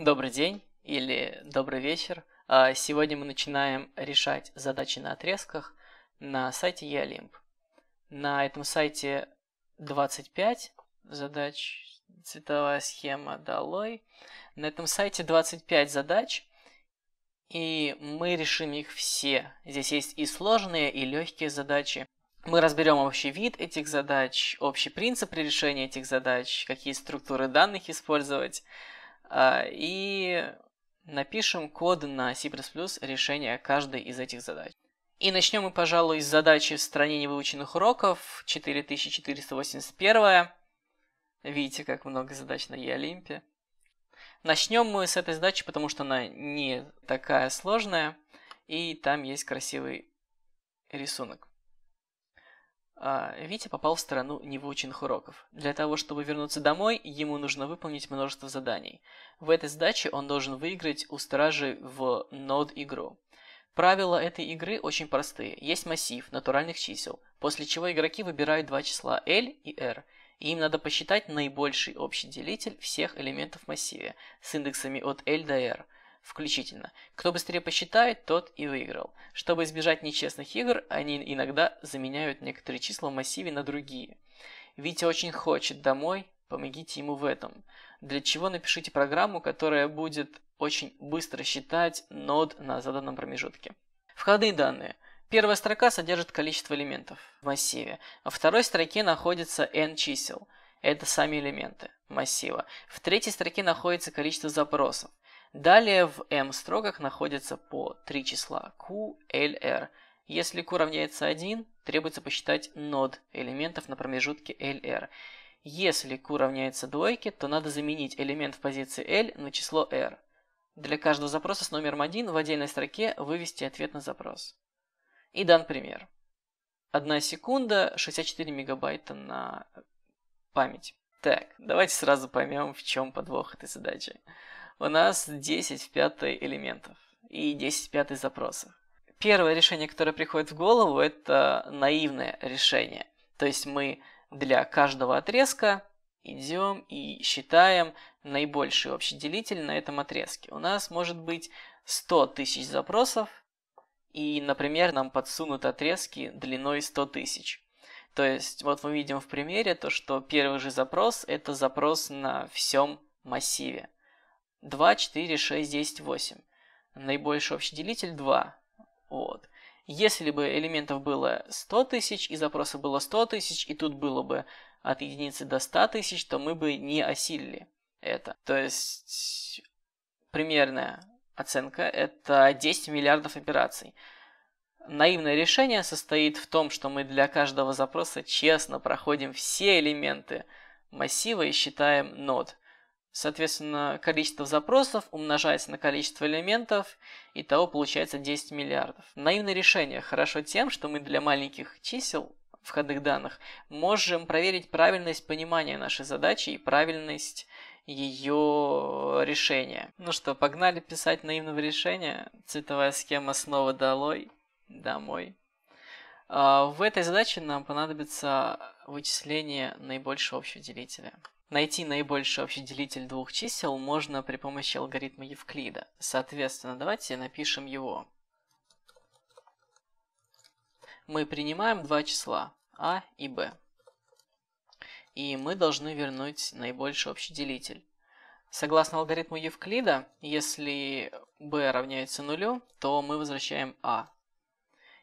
Добрый день или добрый вечер. А, сегодня мы начинаем решать задачи на отрезках на сайте eOlimp. На этом сайте 25 задач, цветовая схема долой. На этом сайте 25 задач, и мы решим их все. Здесь есть и сложные, и легкие задачи. Мы разберем общий вид этих задач, общий принцип решения этих задач, какие структуры данных использовать, а, и напишем код на C++ решения каждой из этих задач. И начнем мы, пожалуй, с задачи в стране невыученных уроков 4481. Видите, как много задач на Еолимпе. Начнем мы с этой задачи, потому что она не такая сложная, и там есть красивый рисунок. А, Витя попал в страну невыученных уроков. Для того, чтобы вернуться домой, ему нужно выполнить множество заданий. В этой задаче он должен выиграть у стражи в нод игру. Правила этой игры очень простые. Есть массив натуральных чисел, после чего игроки выбирают два числа L и R, и им надо посчитать наибольший общий делитель всех элементов массива с индексами от L до R – включительно. Кто быстрее посчитает, тот и выиграл. Чтобы избежать нечестных игр, они иногда заменяют некоторые числа в массиве на другие. Витя очень хочет домой, помогите ему в этом. Для чего напишите программу, которая будет очень быстро считать нод на заданном промежутке. Входные данные. Первая строка содержит количество элементов в массиве. А Во второй строке находится n чисел. Это сами элементы массива. В третьей строке находится количество запросов. Далее в m строках находятся по три числа q, l, r. Если q равняется 1, требуется посчитать нод элементов на промежутке l, r. Если q равняется двойке, то надо заменить элемент в позиции l на число r. Для каждого запроса с номером 1 в отдельной строке вывести ответ на запрос. И дан пример. одна секунда, 64 мегабайта на память. Так, давайте сразу поймем, в чем подвох этой задачи у нас 10 в пятой элементов и 10 в пятой запросов. Первое решение, которое приходит в голову, это наивное решение. То есть мы для каждого отрезка идем и считаем наибольший общий делитель на этом отрезке. У нас может быть 100 тысяч запросов, и, например, нам подсунут отрезки длиной 100 тысяч. То есть, вот мы видим в примере то, что первый же запрос – это запрос на всем массиве. 2, 4, 6, 10, 8. Наибольший общий делитель 2. Вот. Если бы элементов было 100 тысяч, и запроса было 100 тысяч, и тут было бы от единицы до 100 тысяч, то мы бы не осилили это. То есть примерная оценка – это 10 миллиардов операций. Наивное решение состоит в том, что мы для каждого запроса честно проходим все элементы массива и считаем нод. Соответственно, количество запросов умножается на количество элементов, и того получается 10 миллиардов. Наивное решение хорошо тем, что мы для маленьких чисел входных данных можем проверить правильность понимания нашей задачи и правильность ее решения. Ну что, погнали писать наивного решения. Цветовая схема снова долой, домой. А, в этой задаче нам понадобится вычисление наибольшего общего делителя. Найти наибольший общий делитель двух чисел можно при помощи алгоритма Евклида. Соответственно, давайте напишем его. Мы принимаем два числа а и b. И мы должны вернуть наибольший общий делитель. Согласно алгоритму Евклида, если b равняется нулю, то мы возвращаем a. А.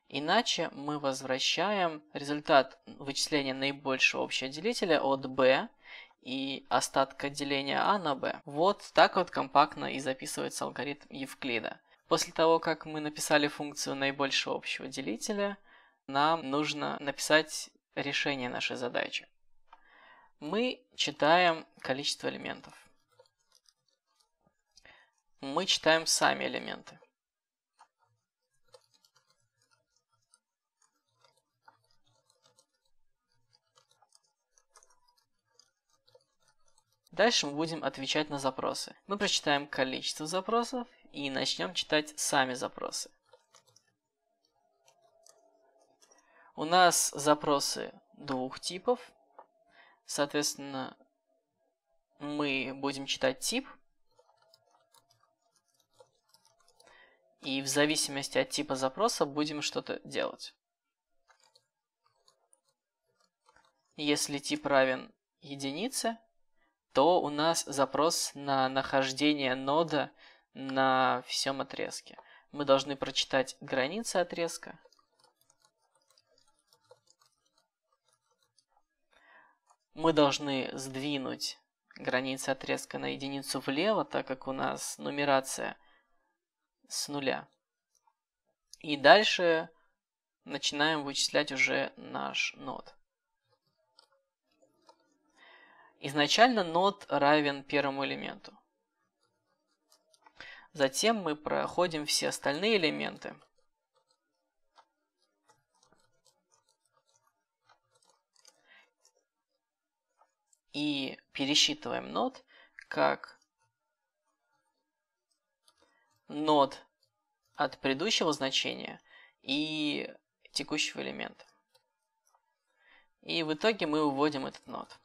Иначе мы возвращаем результат вычисления наибольшего общего делителя от b – и остатка деления А на b. Вот так вот компактно и записывается алгоритм Евклида. После того, как мы написали функцию наибольшего общего делителя, нам нужно написать решение нашей задачи. Мы читаем количество элементов. Мы читаем сами элементы. Дальше мы будем отвечать на запросы. Мы прочитаем количество запросов и начнем читать сами запросы. У нас запросы двух типов. Соответственно, мы будем читать тип. И в зависимости от типа запроса будем что-то делать. Если тип равен единице, то у нас запрос на нахождение нода на всем отрезке. Мы должны прочитать границы отрезка. Мы должны сдвинуть границы отрезка на единицу влево, так как у нас нумерация с нуля. И дальше начинаем вычислять уже наш нод. Изначально нод равен первому элементу. Затем мы проходим все остальные элементы. И пересчитываем нод как нод от предыдущего значения и текущего элемента. И в итоге мы выводим этот нод.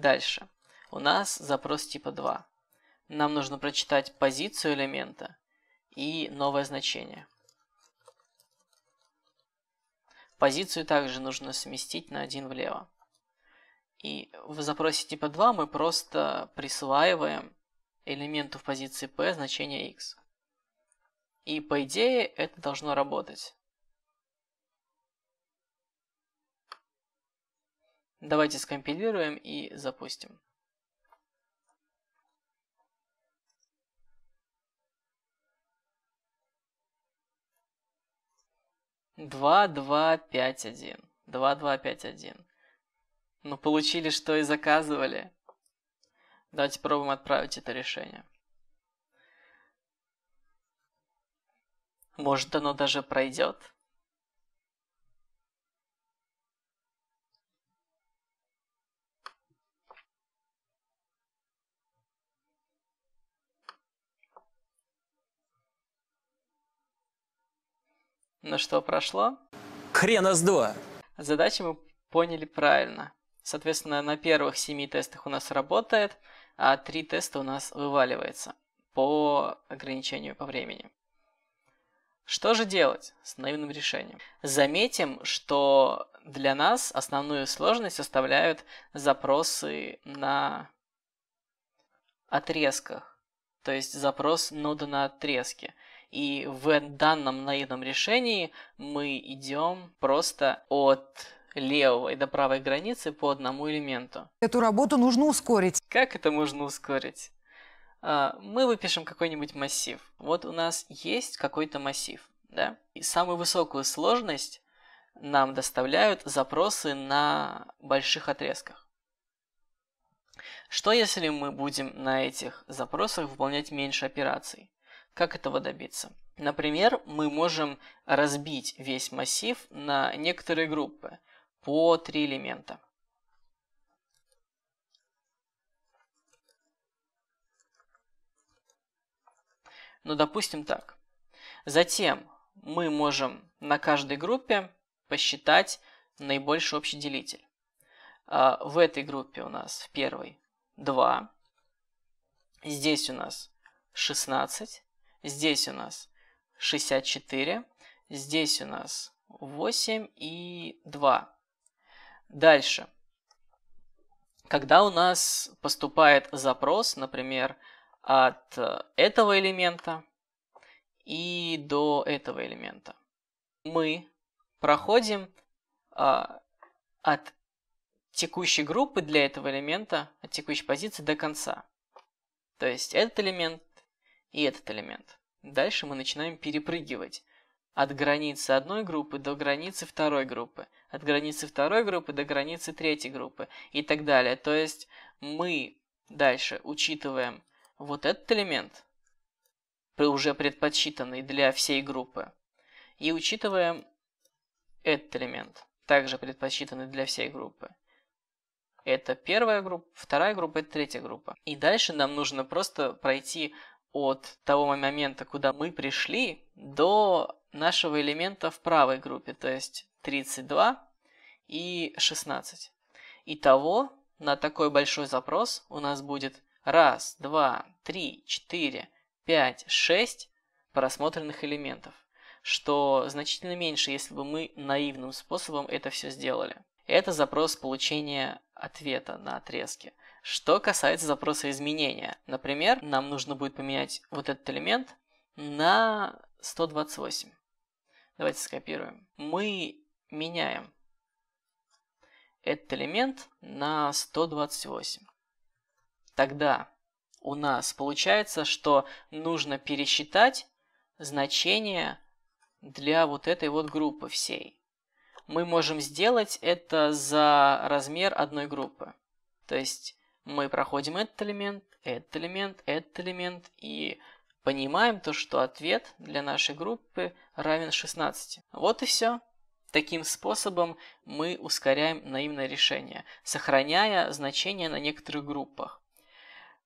Дальше. У нас запрос типа 2. Нам нужно прочитать позицию элемента и новое значение. Позицию также нужно сместить на один влево. И в запросе типа 2 мы просто присваиваем элементу в позиции P значение x. И по идее это должно работать. Давайте скомпилируем и запустим. Два, два, пять, один. Два, два, пять, один. Ну, получили, что и заказывали. Давайте пробуем отправить это решение. Может, оно даже пройдет. Ну что, прошло? Хрена с два. Задачи мы поняли правильно. Соответственно, на первых семи тестах у нас работает, а три теста у нас вываливается по ограничению по времени. Что же делать с наивным решением? Заметим, что для нас основную сложность составляют запросы на отрезках, то есть запрос нода на отрезке. И в данном наивном решении мы идем просто от левой до правой границы по одному элементу. Эту работу нужно ускорить. Как это можно ускорить? А, мы выпишем какой-нибудь массив. Вот у нас есть какой-то массив. Да? И самую высокую сложность нам доставляют запросы на больших отрезках. Что если мы будем на этих запросах выполнять меньше операций? Как этого добиться? Например, мы можем разбить весь массив на некоторые группы по три элемента. Ну, допустим так. Затем мы можем на каждой группе посчитать наибольший общий делитель. А, в этой группе у нас в первой 2, здесь у нас 16, Здесь у нас 64, здесь у нас 8 и 2. Дальше. Когда у нас поступает запрос, например, от этого элемента и до этого элемента, мы проходим а, от текущей группы для этого элемента, от текущей позиции до конца. То есть этот элемент и этот элемент. Дальше мы начинаем перепрыгивать от границы одной группы до границы второй группы, от границы второй группы до границы третьей группы и так далее. То есть мы дальше учитываем вот этот элемент, уже предподсчитанный для всей группы, и учитываем этот элемент, также предпочитанный для всей группы. Это первая группа, вторая группа, это третья группа. И дальше нам нужно просто пройти от того момента, куда мы пришли, до нашего элемента в правой группе, то есть 32 и 16. Итого на такой большой запрос у нас будет 1, 2, 3, 4, 5, 6 просмотренных элементов, что значительно меньше, если бы мы наивным способом это все сделали. Это запрос получения ответа на отрезке. Что касается запроса изменения, например, нам нужно будет поменять вот этот элемент на 128. Давайте скопируем. Мы меняем этот элемент на 128. Тогда у нас получается, что нужно пересчитать значение для вот этой вот группы всей. Мы можем сделать это за размер одной группы. То есть мы проходим этот элемент, этот элемент, этот элемент и понимаем то, что ответ для нашей группы равен 16. Вот и все. Таким способом мы ускоряем наивное решение, сохраняя значения на некоторых группах.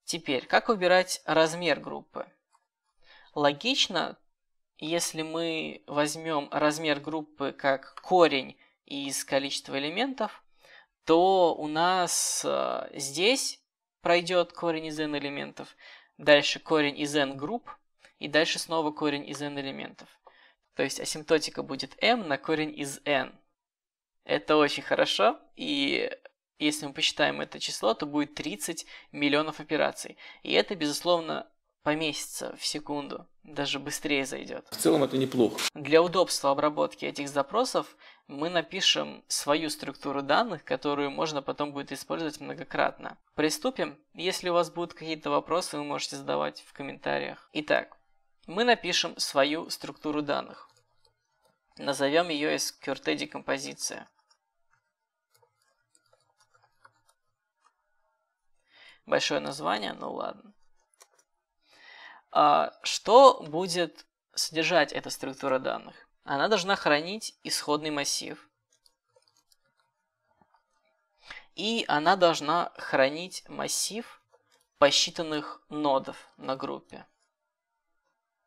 Теперь, как выбирать размер группы? Логично, если мы возьмем размер группы как корень из количества элементов, то у нас э, здесь пройдет корень из n элементов, дальше корень из n групп, и дальше снова корень из n элементов. То есть асимптотика будет m на корень из n. Это очень хорошо, и если мы посчитаем это число, то будет 30 миллионов операций. И это, безусловно, поместится в секунду, даже быстрее зайдет. В целом это неплохо. Для удобства обработки этих запросов мы напишем свою структуру данных, которую можно потом будет использовать многократно. Приступим. Если у вас будут какие-то вопросы, вы можете задавать в комментариях. Итак, мы напишем свою структуру данных. Назовем ее SQRT декомпозиция. Большое название, ну ладно. А, что будет содержать эта структура данных? Она должна хранить исходный массив. И она должна хранить массив посчитанных нодов на группе.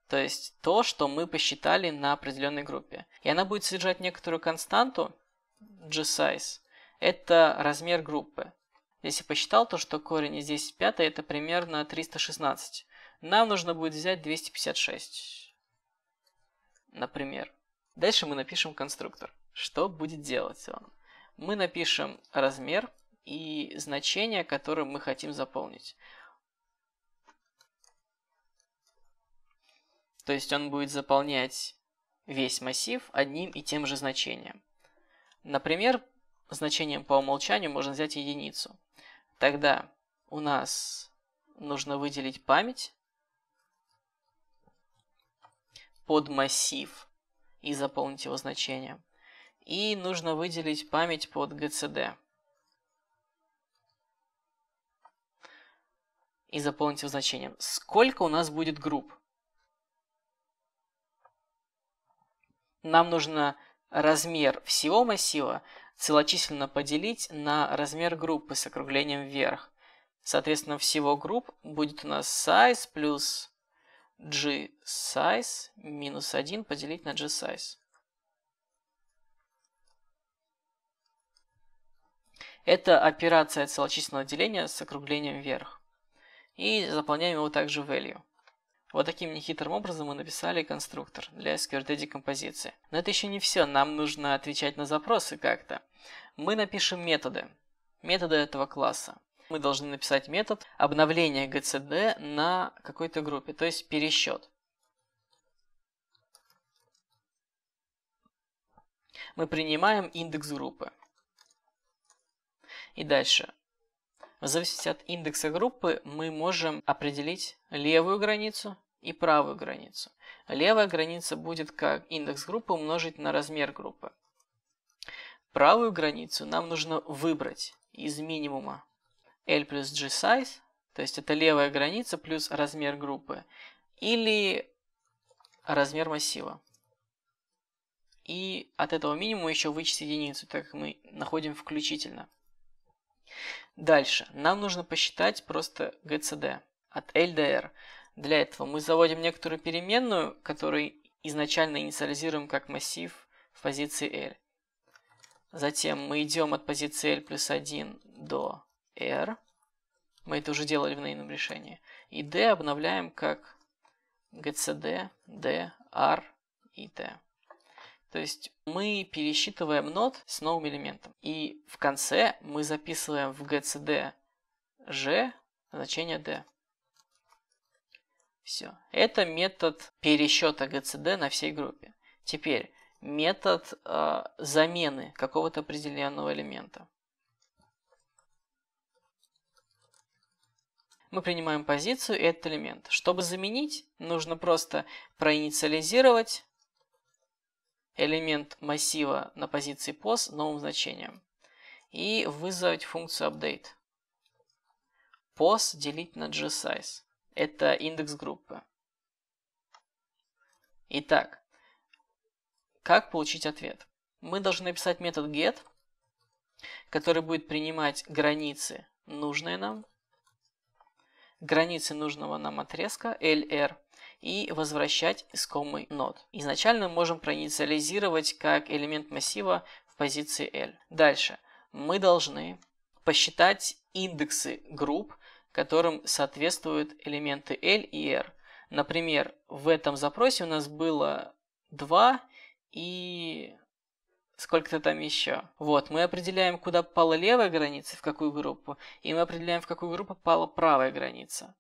То есть то, что мы посчитали на определенной группе. И она будет содержать некоторую константу gsize. Это размер группы. Если посчитал, то что корень из 10 5, это примерно 316. Нам нужно будет взять 256. Например. Дальше мы напишем конструктор. Что будет делать он? Мы напишем размер и значение, которое мы хотим заполнить. То есть он будет заполнять весь массив одним и тем же значением. Например, значением по умолчанию можно взять единицу. Тогда у нас нужно выделить память под массив и заполнить его значением. И нужно выделить память под GCD. И заполнить его значением. Сколько у нас будет групп? Нам нужно размер всего массива целочисленно поделить на размер группы с округлением вверх. Соответственно, всего групп будет у нас size плюс g минус 1 поделить на g Это операция целочисленного деления с округлением вверх. И заполняем его также value. Вот таким нехитрым образом мы написали конструктор для SQRT декомпозиции. Но это еще не все, нам нужно отвечать на запросы как-то. Мы напишем методы, методы этого класса мы должны написать метод обновления GCD на какой-то группе, то есть пересчет. Мы принимаем индекс группы. И дальше. В зависимости от индекса группы мы можем определить левую границу и правую границу. Левая граница будет как индекс группы умножить на размер группы. Правую границу нам нужно выбрать из минимума L плюс G size, то есть это левая граница плюс размер группы, или размер массива. И от этого минимума еще вычесть единицу, так как мы находим включительно. Дальше. Нам нужно посчитать просто GCD от L до R. Для этого мы заводим некоторую переменную, которую изначально инициализируем как массив в позиции L. Затем мы идем от позиции L плюс 1 до R. Мы это уже делали в наивном решении. И D обновляем как GCD, D, R и T. То есть мы пересчитываем нот с новым элементом. И в конце мы записываем в GCD G значение D. Все. Это метод пересчета GCD на всей группе. Теперь метод э, замены какого-то определенного элемента. мы принимаем позицию и этот элемент. Чтобы заменить, нужно просто проинициализировать элемент массива на позиции pos новым значением и вызвать функцию update. pos делить на gsize. Это индекс группы. Итак, как получить ответ? Мы должны написать метод get, который будет принимать границы, нужные нам, границы нужного нам отрезка LR и возвращать искомый нод. Изначально можем проинициализировать как элемент массива в позиции L. Дальше мы должны посчитать индексы групп, которым соответствуют элементы L и R. Например, в этом запросе у нас было 2 и сколько-то там еще. Вот, мы определяем, куда попала левая граница, в какую группу, и мы определяем, в какую группу попала правая граница.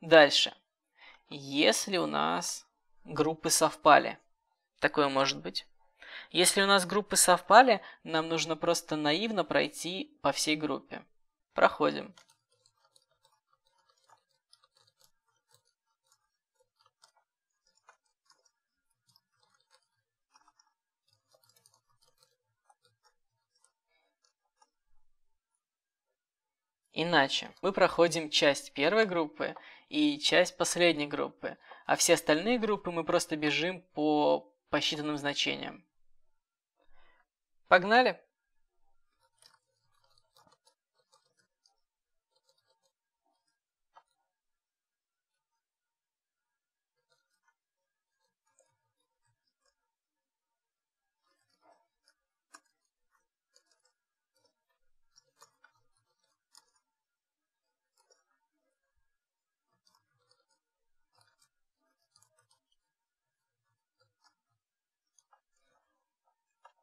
Дальше. Если у нас группы совпали, такое может быть, если у нас группы совпали, нам нужно просто наивно пройти по всей группе. Проходим. Иначе мы проходим часть первой группы и часть последней группы, а все остальные группы мы просто бежим по посчитанным значениям. Погнали!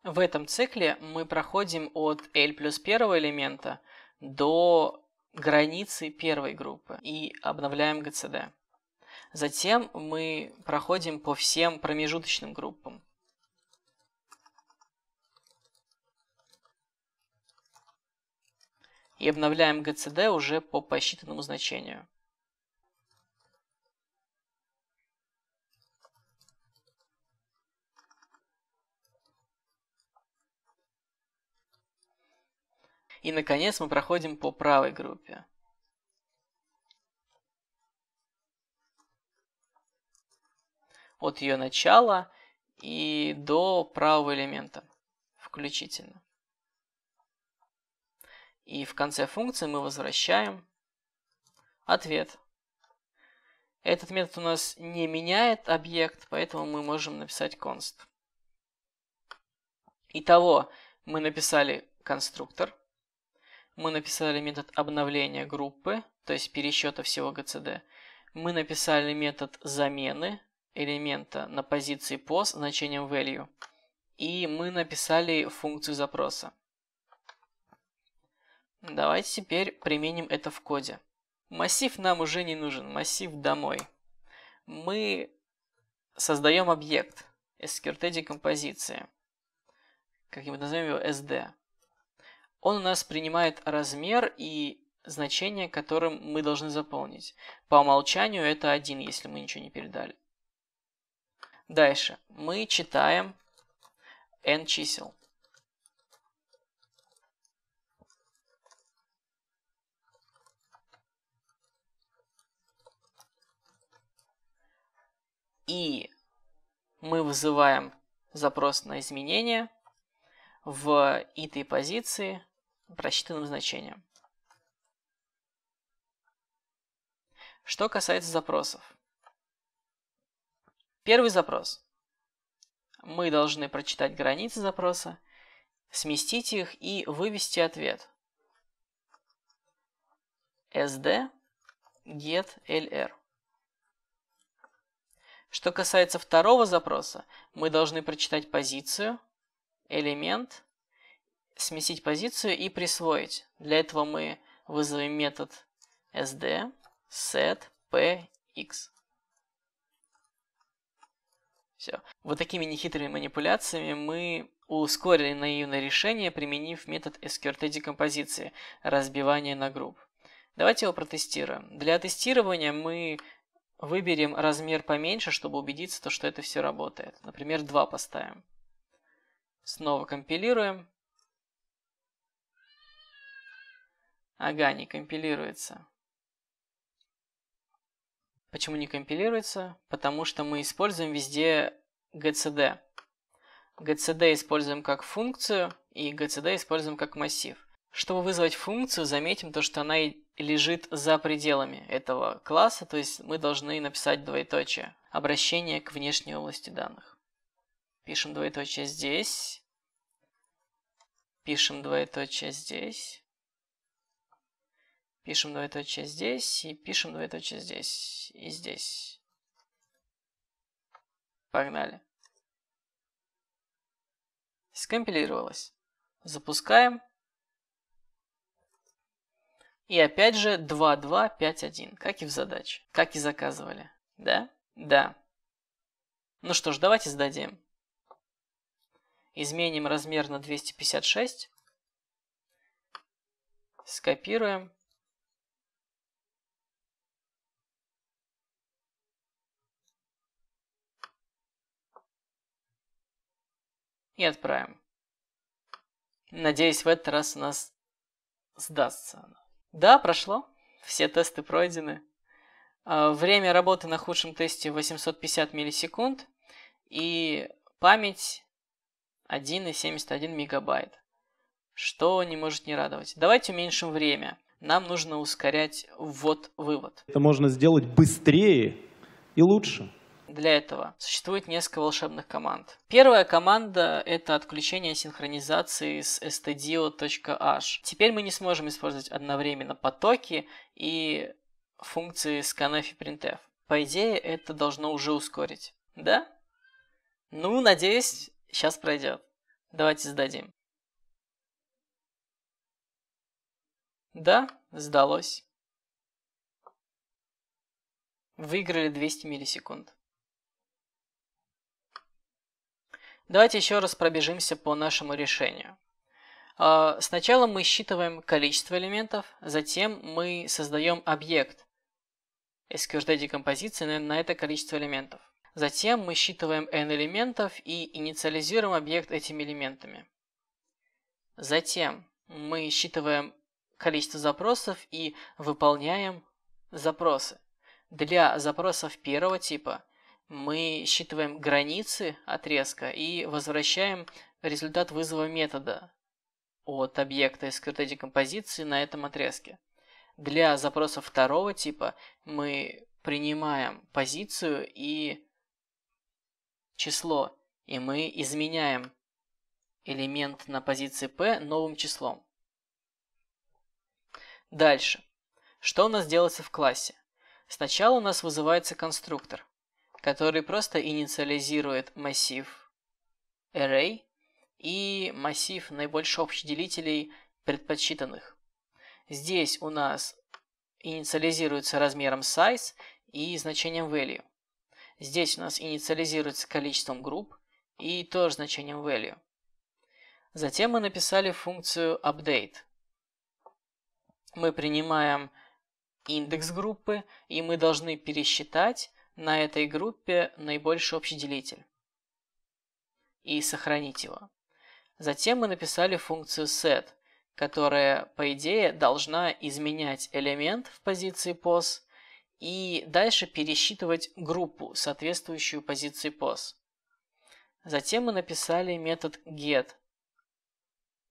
В этом цикле мы проходим от L плюс первого элемента до границы первой группы и обновляем GCD. Затем мы проходим по всем промежуточным группам. И обновляем GCD уже по посчитанному значению. И, наконец, мы проходим по правой группе. От ее начала и до правого элемента включительно. И в конце функции мы возвращаем ответ. Этот метод у нас не меняет объект, поэтому мы можем написать const. Итого, мы написали конструктор, мы написали метод обновления группы, то есть пересчета всего ГЦД. Мы написали метод замены элемента на позиции POS значением value. И мы написали функцию запроса. Давайте теперь применим это в коде. Массив нам уже не нужен, массив домой. Мы создаем объект SQRT декомпозиции. Как мы назовем его SD. Он у нас принимает размер и значение, которым мы должны заполнить. По умолчанию это один, если мы ничего не передали. Дальше. Мы читаем n чисел. И мы вызываем запрос на изменение в этой позиции – просчитанным значением. Что касается запросов. Первый запрос. Мы должны прочитать границы запроса, сместить их и вывести ответ. SD get LR. Что касается второго запроса, мы должны прочитать позицию, элемент сместить позицию и присвоить. Для этого мы вызовем метод sd setpx. Все. Вот такими нехитрыми манипуляциями мы ускорили наивное решение, применив метод SQRT декомпозиции, разбивания на групп. Давайте его протестируем. Для тестирования мы выберем размер поменьше, чтобы убедиться, что это все работает. Например, 2 поставим. Снова компилируем. Ага, не компилируется. Почему не компилируется? Потому что мы используем везде GCD. GCD используем как функцию, и GCD используем как массив. Чтобы вызвать функцию, заметим то, что она лежит за пределами этого класса, то есть мы должны написать двоеточие. Обращение к внешней области данных. Пишем двоеточие здесь. Пишем двоеточие здесь. Пишем двоеточие здесь и пишем двоеточие здесь и здесь. Погнали. Скомпилировалось. Запускаем. И опять же 2251, как и в задаче, как и заказывали. Да? Да. Ну что ж, давайте сдадим. Изменим размер на 256. Скопируем. и отправим. Надеюсь, в этот раз у нас сдастся она. Да, прошло. Все тесты пройдены. А, время работы на худшем тесте 850 миллисекунд и память 1,71 мегабайт. Что не может не радовать. Давайте уменьшим время. Нам нужно ускорять ввод-вывод. Это можно сделать быстрее и лучше. Для этого существует несколько волшебных команд. Первая команда – это отключение синхронизации с stdio.h. Теперь мы не сможем использовать одновременно потоки и функции scanf и printf. По идее, это должно уже ускорить. Да? Ну, надеюсь, сейчас пройдет. Давайте сдадим. Да, сдалось. Выиграли 200 миллисекунд. Давайте еще раз пробежимся по нашему решению. А, сначала мы считываем количество элементов, затем мы создаем объект SQRD декомпозиции на это количество элементов. Затем мы считываем n элементов и инициализируем объект этими элементами. Затем мы считываем количество запросов и выполняем запросы. Для запросов первого типа мы считываем границы отрезка и возвращаем результат вызова метода от объекта SQRT декомпозиции на этом отрезке. Для запроса второго типа мы принимаем позицию и число, и мы изменяем элемент на позиции P новым числом. Дальше. Что у нас делается в классе? Сначала у нас вызывается конструктор который просто инициализирует массив array и массив наибольших общих делителей предпочитанных. Здесь у нас инициализируется размером size и значением value. Здесь у нас инициализируется количеством групп и тоже значением value. Затем мы написали функцию update. Мы принимаем индекс группы, и мы должны пересчитать на этой группе наибольший общий делитель и сохранить его. Затем мы написали функцию set, которая, по идее, должна изменять элемент в позиции pos и дальше пересчитывать группу, соответствующую позиции pos. Затем мы написали метод get,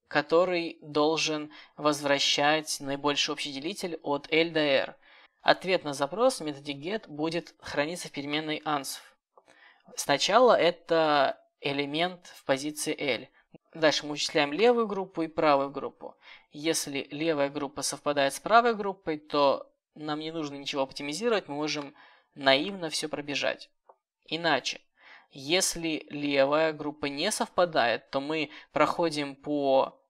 который должен возвращать наибольший общий делитель от L до R – Ответ на запрос в методе get будет храниться в переменной answer. Сначала это элемент в позиции L. Дальше мы вычисляем левую группу и правую группу. Если левая группа совпадает с правой группой, то нам не нужно ничего оптимизировать, мы можем наивно все пробежать. Иначе, если левая группа не совпадает, то мы проходим по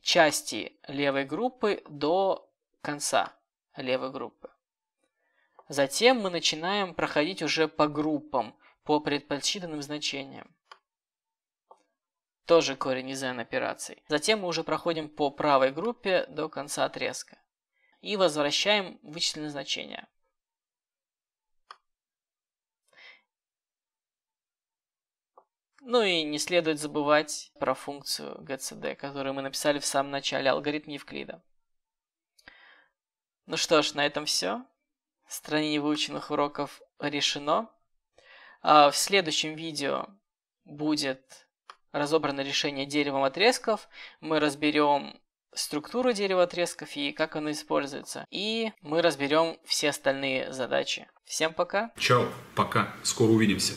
части левой группы до конца левой группы. Затем мы начинаем проходить уже по группам, по предпочитанным значениям. Тоже корень из n операций. Затем мы уже проходим по правой группе до конца отрезка. И возвращаем вычисленные значения. Ну и не следует забывать про функцию GCD, которую мы написали в самом начале, алгоритм Евклида. Ну что ж, на этом все. Стране невыученных уроков решено. А, в следующем видео будет разобрано решение деревом отрезков. Мы разберем структуру дерева отрезков и как оно используется. И мы разберем все остальные задачи. Всем пока. Чао, пока, скоро увидимся.